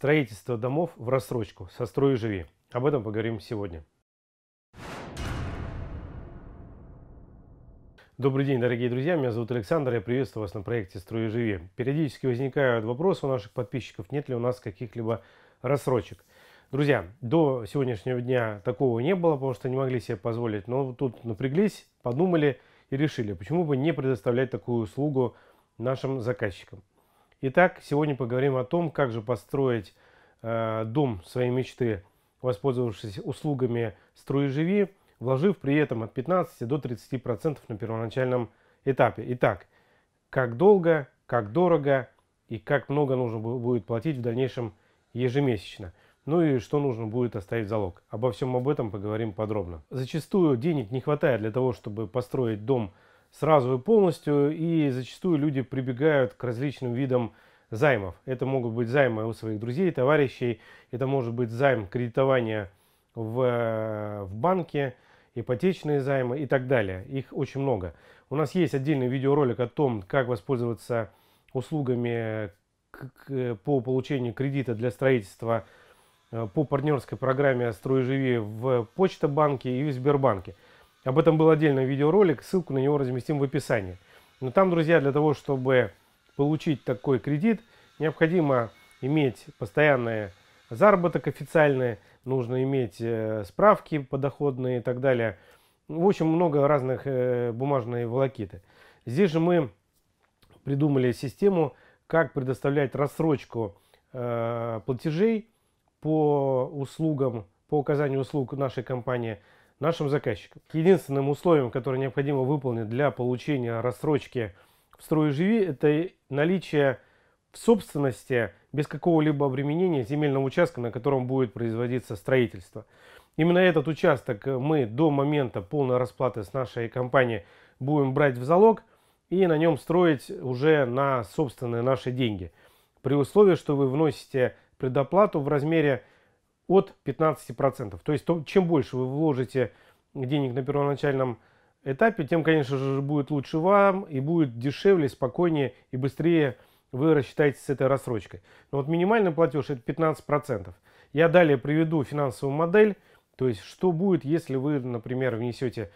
Строительство домов в рассрочку. Сострой и живи. Об этом поговорим сегодня. Добрый день, дорогие друзья. Меня зовут Александр. Я приветствую вас на проекте «Строй и живи». Периодически возникают вопросы у наших подписчиков, нет ли у нас каких-либо рассрочек. Друзья, до сегодняшнего дня такого не было, потому что не могли себе позволить. Но тут напряглись, подумали и решили, почему бы не предоставлять такую услугу нашим заказчикам. Итак, сегодня поговорим о том, как же построить э, дом своей мечты, воспользовавшись услугами «Струи живи», вложив при этом от 15 до 30% процентов на первоначальном этапе. Итак, как долго, как дорого и как много нужно будет платить в дальнейшем ежемесячно. Ну и что нужно будет оставить залог. Обо всем об этом поговорим подробно. Зачастую денег не хватает для того, чтобы построить дом – сразу и полностью, и зачастую люди прибегают к различным видам займов. Это могут быть займы у своих друзей, товарищей, это может быть займ кредитования в, э, в банке, ипотечные займы и так далее. Их очень много. У нас есть отдельный видеоролик о том, как воспользоваться услугами по получению кредита для строительства э, по партнерской программе «Строй живи» в Почта банке и в Сбербанке – об этом был отдельный видеоролик, ссылку на него разместим в описании. Но там, друзья, для того, чтобы получить такой кредит, необходимо иметь постоянный заработок официальный, нужно иметь э, справки подоходные и так далее. В общем, много разных э, бумажной волокиты. Здесь же мы придумали систему, как предоставлять рассрочку э, платежей по услугам, по оказанию услуг нашей компании – нашим заказчикам. Единственным условием, которое необходимо выполнить для получения рассрочки в строй живи, это наличие в собственности без какого-либо обременения земельного участка, на котором будет производиться строительство. Именно этот участок мы до момента полной расплаты с нашей компанией будем брать в залог и на нем строить уже на собственные наши деньги. При условии, что вы вносите предоплату в размере от 15%. То есть то, чем больше вы вложите денег на первоначальном этапе, тем, конечно же, будет лучше вам и будет дешевле, спокойнее и быстрее вы рассчитаетесь с этой рассрочкой. Но вот минимальный платеж это 15%. Я далее приведу финансовую модель, то есть что будет, если вы, например, внесете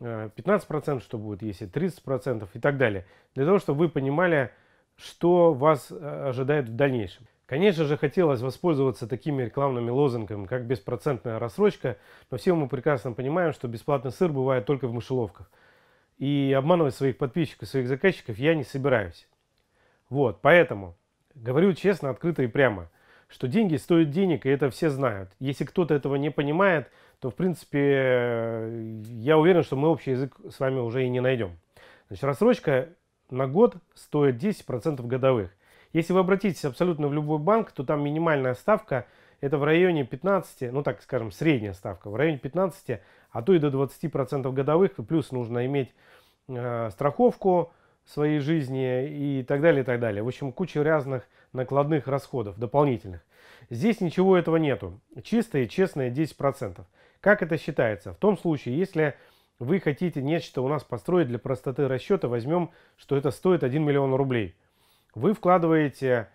15%, э, что будет, если 30% и так далее. Для того, чтобы вы понимали, что вас э, ожидает в дальнейшем. Конечно же, хотелось воспользоваться такими рекламными лозунгами, как беспроцентная рассрочка, но все мы прекрасно понимаем, что бесплатный сыр бывает только в мышеловках. И обманывать своих подписчиков, своих заказчиков я не собираюсь. Вот, поэтому говорю честно, открыто и прямо, что деньги стоят денег, и это все знают. Если кто-то этого не понимает, то, в принципе, я уверен, что мы общий язык с вами уже и не найдем. Значит, рассрочка на год стоит 10% годовых – если вы обратитесь абсолютно в любой банк, то там минимальная ставка это в районе 15, ну так скажем, средняя ставка, в районе 15, а то и до 20% годовых, и плюс нужно иметь э, страховку своей жизни и так далее, и так далее. В общем, куча разных накладных расходов дополнительных. Здесь ничего этого нету. Чистые, честные 10%. Как это считается? В том случае, если вы хотите нечто у нас построить для простоты расчета, возьмем, что это стоит 1 миллион рублей – вы вкладываете,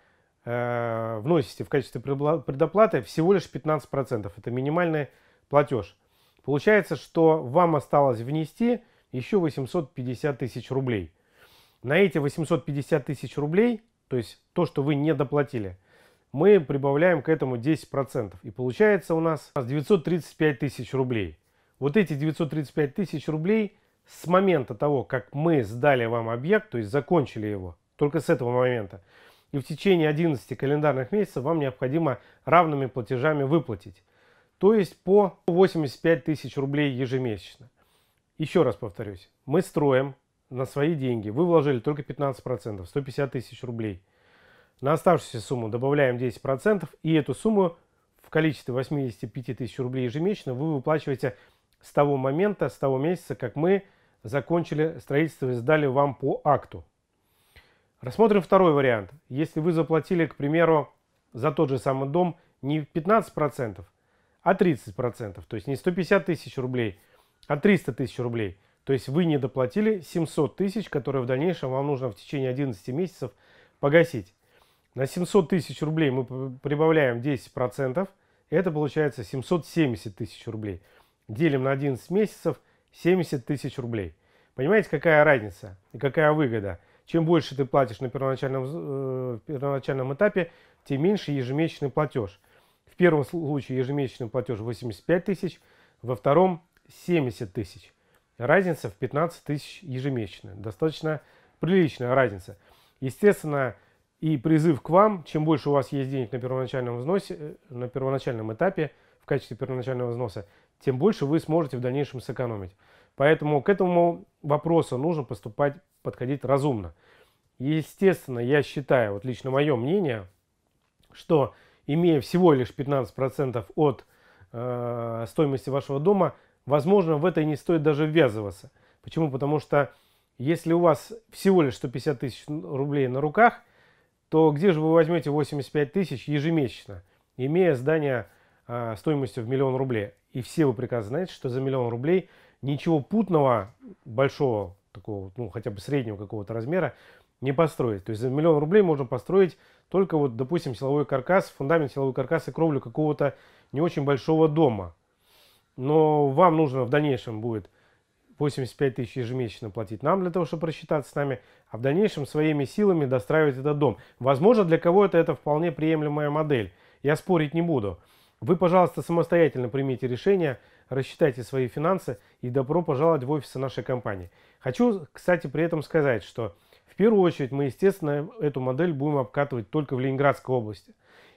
э, вносите в качестве предоплаты всего лишь 15%. Это минимальный платеж. Получается, что вам осталось внести еще 850 тысяч рублей. На эти 850 тысяч рублей, то есть то, что вы не доплатили, мы прибавляем к этому 10%. И получается у нас 935 тысяч рублей. Вот эти 935 тысяч рублей с момента того, как мы сдали вам объект, то есть закончили его, только с этого момента. И в течение 11 календарных месяцев вам необходимо равными платежами выплатить. То есть по 85 тысяч рублей ежемесячно. Еще раз повторюсь, мы строим на свои деньги. Вы вложили только 15%, 150 тысяч рублей. На оставшуюся сумму добавляем 10%, и эту сумму в количестве 85 тысяч рублей ежемесячно вы выплачиваете с того момента, с того месяца, как мы закончили строительство и сдали вам по акту. Рассмотрим второй вариант. Если вы заплатили, к примеру, за тот же самый дом не 15%, а 30%, то есть не 150 тысяч рублей, а 300 тысяч рублей. То есть вы не доплатили 700 тысяч, которые в дальнейшем вам нужно в течение 11 месяцев погасить. На 700 тысяч рублей мы прибавляем 10%, это получается 770 тысяч рублей. Делим на 11 месяцев 70 тысяч рублей. Понимаете, какая разница и какая выгода – чем больше ты платишь на первоначальном, э, первоначальном этапе, тем меньше ежемесячный платеж. В первом случае ежемесячный платеж 85 тысяч, во втором 70 тысяч. Разница в 15 тысяч ежемесячно. Достаточно приличная разница. Естественно, и призыв к вам, чем больше у вас есть денег на первоначальном взносе, э, на первоначальном этапе в качестве первоначального взноса, тем больше вы сможете в дальнейшем сэкономить. Поэтому к этому вопросу нужно поступать подходить разумно. Естественно, я считаю, вот лично мое мнение, что имея всего лишь 15% от э, стоимости вашего дома, возможно, в это и не стоит даже ввязываться. Почему? Потому что если у вас всего лишь 150 тысяч рублей на руках, то где же вы возьмете 85 тысяч ежемесячно, имея здание э, стоимостью в миллион рублей? И все вы прекрасно знаете, что за миллион рублей ничего путного большого такого, ну, хотя бы среднего какого-то размера, не построить. То есть за миллион рублей можно построить только вот, допустим, силовой каркас, фундамент силовой каркас и кровлю какого-то не очень большого дома. Но вам нужно в дальнейшем будет 85 тысяч ежемесячно платить нам для того, чтобы рассчитаться с нами, а в дальнейшем своими силами достраивать этот дом. Возможно, для кого-то это вполне приемлемая модель. Я спорить не буду. Вы, пожалуйста, самостоятельно примите решение, рассчитайте свои финансы и добро пожаловать в офисы нашей компании. Хочу, кстати, при этом сказать, что в первую очередь мы, естественно, эту модель будем обкатывать только в Ленинградской области.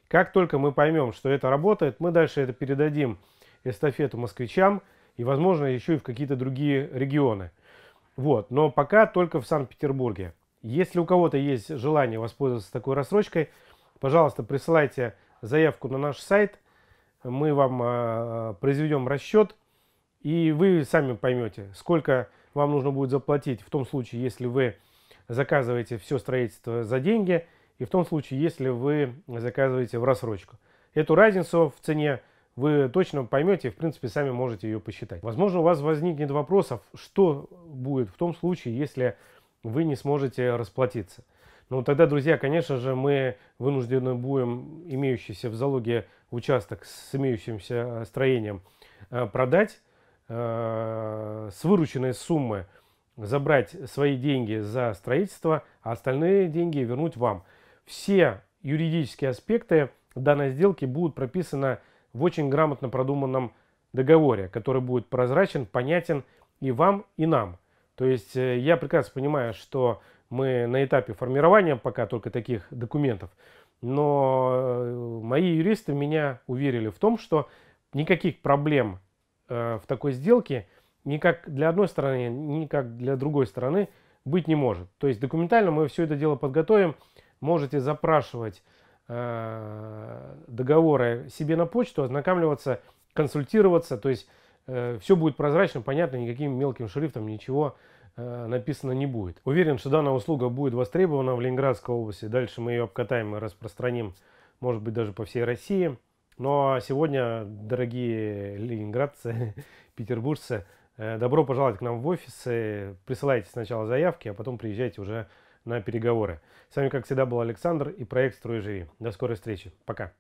Как только мы поймем, что это работает, мы дальше это передадим эстафету москвичам и, возможно, еще и в какие-то другие регионы. Вот. Но пока только в Санкт-Петербурге. Если у кого-то есть желание воспользоваться такой рассрочкой, пожалуйста, присылайте заявку на наш сайт – мы вам а, а, произведем расчет, и вы сами поймете, сколько вам нужно будет заплатить в том случае, если вы заказываете все строительство за деньги, и в том случае, если вы заказываете в рассрочку. Эту разницу в цене вы точно поймете, и в принципе, сами можете ее посчитать. Возможно, у вас возникнет вопросов, что будет в том случае, если вы не сможете расплатиться. Ну, тогда, друзья, конечно же, мы вынуждены будем имеющийся в залоге участок с имеющимся э, строением э, продать, э, с вырученной суммы забрать свои деньги за строительство, а остальные деньги вернуть вам. Все юридические аспекты данной сделки будут прописаны в очень грамотно продуманном договоре, который будет прозрачен, понятен и вам, и нам. То есть я прекрасно понимаю, что мы на этапе формирования пока только таких документов. Но э, мои юристы меня уверили в том, что никаких проблем э, в такой сделке ни как для одной стороны, ни как для другой стороны быть не может. То есть документально мы все это дело подготовим. Можете запрашивать э, договоры себе на почту, ознакомливаться, консультироваться. То есть все будет прозрачно, понятно, никаким мелким шрифтом ничего не Э, написано не будет. Уверен, что данная услуга будет востребована в Ленинградской области. Дальше мы ее обкатаем и распространим, может быть, даже по всей России. Но ну, а сегодня, дорогие ленинградцы, петербуржцы, э, добро пожаловать к нам в офисы. Присылайте сначала заявки, а потом приезжайте уже на переговоры. С вами, как всегда, был Александр и проект «Строй живи». До скорой встречи. Пока.